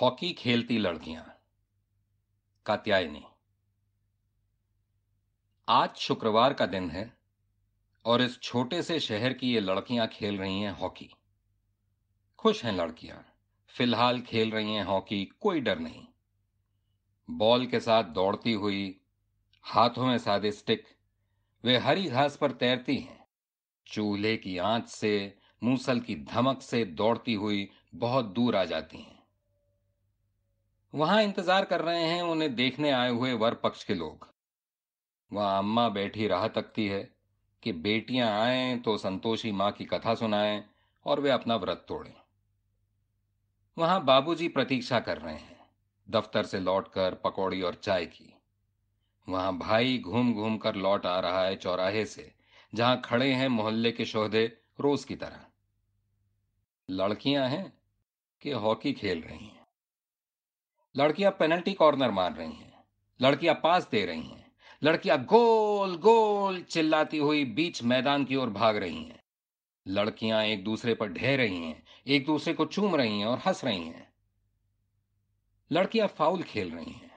hockey खेलती लड़कियां कात्यायनी आज शुक्रवार का दिन है और इस छोटे से शहर की ये लड़कियां खेल रही हैं हॉकी खुश हैं लड़कियां फिलहाल खेल रही हैं हॉकी कोई डर नहीं बॉल के साथ दौड़ती हुई हाथों में सादे स्टिक वे हरी घास पर तैरती हैं चूल्हे की आंच से मूसल की धमक से दौड़ती हुई बहुत दूर आ जाती हैं वहां इंतजार कर रहे हैं उन्हें देखने आए हुए वर पक्ष के लोग वहां अम्मा बैठी राह तकती है कि बेटियां आए तो संतोषी मां की कथा सुनाएं और वे अपना व्रत तोड़ें वहां बाबूजी प्रतीक्षा कर रहे हैं दफ्तर से लौटकर पकौड़ी और चाय की वहां भाई घूम घूम कर लौट आ रहा है चौराहे से जहां खड़े हैं मोहल्ले के शोहदे रोज की तरह लड़कियां हैं कि हॉकी खेल रही हैं लड़कियां पेनल्टी कॉर्नर मार रही हैं लड़कियां पास दे रही हैं लड़कियां गोल गोल चिल्लाती हुई बीच मैदान की ओर भाग रही हैं लड़कियां एक दूसरे पर ढह रही हैं एक दूसरे को चूम रही हैं और हंस रही हैं लड़कियां फाउल खेल रही हैं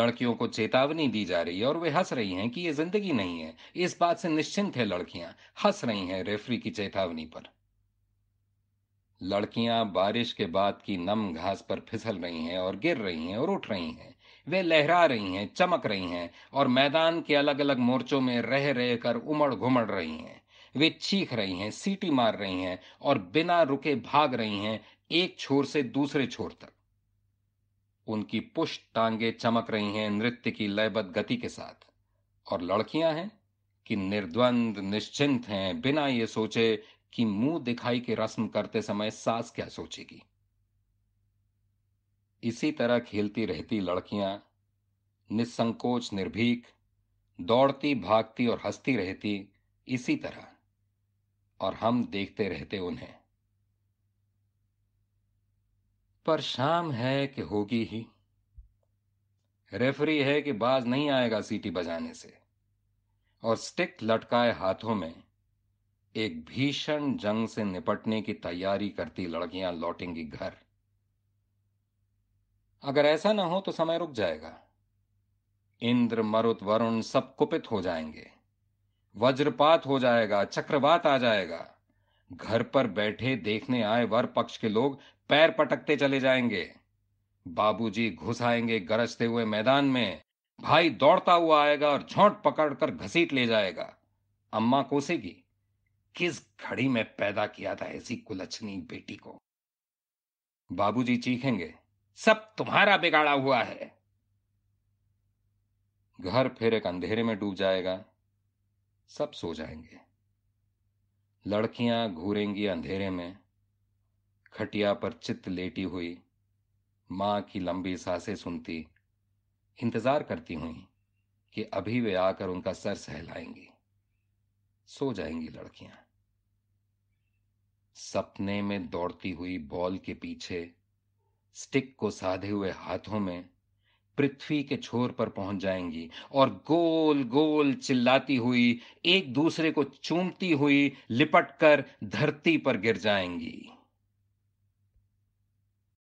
लड़कियों को चेतावनी दी जा रही है और वे हंस रही हैं कि ये जिंदगी नहीं है इस बात से निश्चिंत है लड़कियां हंस रही हैं रेफरी की चेतावनी पर लड़कियां बारिश के बाद की नम घास पर फिसल रही हैं और गिर रही हैं और उठ रही हैं वे लहरा रही हैं चमक रही हैं और मैदान के अलग अलग मोर्चों में रह रह कर उमड़ घुमड़ रही हैं वे चीख रही हैं सीटी मार रही हैं और बिना रुके भाग रही हैं एक छोर से दूसरे छोर तक उनकी पुष्ट टांगे चमक रही हैं नृत्य की लयबद्ध गति के साथ और लड़कियां हैं कि निर्द्वंद निश्चिंत हैं बिना ये सोचे कि मुंह दिखाई की रस्म करते समय सास क्या सोचेगी इसी तरह खेलती रहती लड़कियां निसंकोच निर्भीक दौड़ती भागती और हंसती रहती इसी तरह और हम देखते रहते उन्हें पर शाम है कि होगी ही रेफरी है कि बाज नहीं आएगा सीटी बजाने से और स्टिक लटकाए हाथों में एक भीषण जंग से निपटने की तैयारी करती लड़कियां लौटेंगी घर अगर ऐसा ना हो तो समय रुक जाएगा इंद्र मरुत वरुण सब कुपित हो जाएंगे वज्रपात हो जाएगा चक्रवात आ जाएगा घर पर बैठे देखने आए वर पक्ष के लोग पैर पटकते चले जाएंगे बाबूजी घुस आएंगे गरजते हुए मैदान में भाई दौड़ता हुआ आएगा और झोंट पकड़कर घसीट ले जाएगा अम्मा कोसेगी किस घड़ी में पैदा किया था ऐसी कुलचनी बेटी को बाबूजी चीखेंगे सब तुम्हारा बिगाड़ा हुआ है घर फिर एक अंधेरे में डूब जाएगा सब सो जाएंगे लड़कियां घूरेंगी अंधेरे में खटिया पर चित लेटी हुई मां की लंबी सांसें सुनती इंतजार करती हुई कि अभी वे आकर उनका सर सहलाएंगी सो जाएंगी लड़कियां सपने में दौड़ती हुई बॉल के पीछे स्टिक को साधे हुए हाथों में पृथ्वी के छोर पर पहुंच जाएंगी और गोल गोल चिल्लाती हुई एक दूसरे को चूमती हुई लिपट कर धरती पर गिर जाएंगी